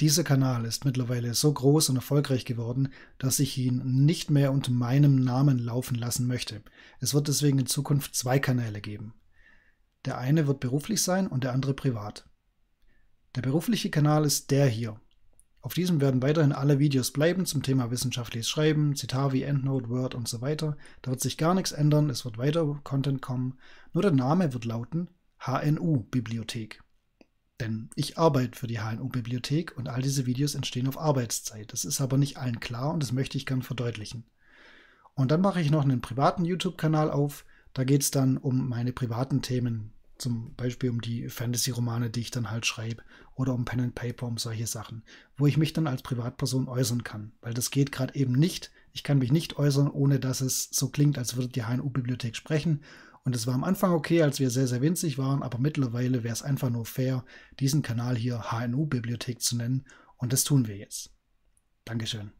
Dieser Kanal ist mittlerweile so groß und erfolgreich geworden, dass ich ihn nicht mehr unter meinem Namen laufen lassen möchte. Es wird deswegen in Zukunft zwei Kanäle geben. Der eine wird beruflich sein und der andere privat. Der berufliche Kanal ist der hier. Auf diesem werden weiterhin alle Videos bleiben zum Thema wissenschaftliches Schreiben, Citavi, EndNote, Word und so weiter. Da wird sich gar nichts ändern, es wird weiter Content kommen. Nur der Name wird lauten HNU Bibliothek. Denn ich arbeite für die HNO-Bibliothek und all diese Videos entstehen auf Arbeitszeit. Das ist aber nicht allen klar und das möchte ich gern verdeutlichen. Und dann mache ich noch einen privaten YouTube-Kanal auf. Da geht es dann um meine privaten Themen, zum Beispiel um die Fantasy-Romane, die ich dann halt schreibe, oder um Pen and Paper, um solche Sachen, wo ich mich dann als Privatperson äußern kann, weil das geht gerade eben nicht. Ich kann mich nicht äußern, ohne dass es so klingt, als würde die HNU-Bibliothek sprechen und es war am Anfang okay, als wir sehr, sehr winzig waren, aber mittlerweile wäre es einfach nur fair, diesen Kanal hier HNU-Bibliothek zu nennen. Und das tun wir jetzt. Dankeschön.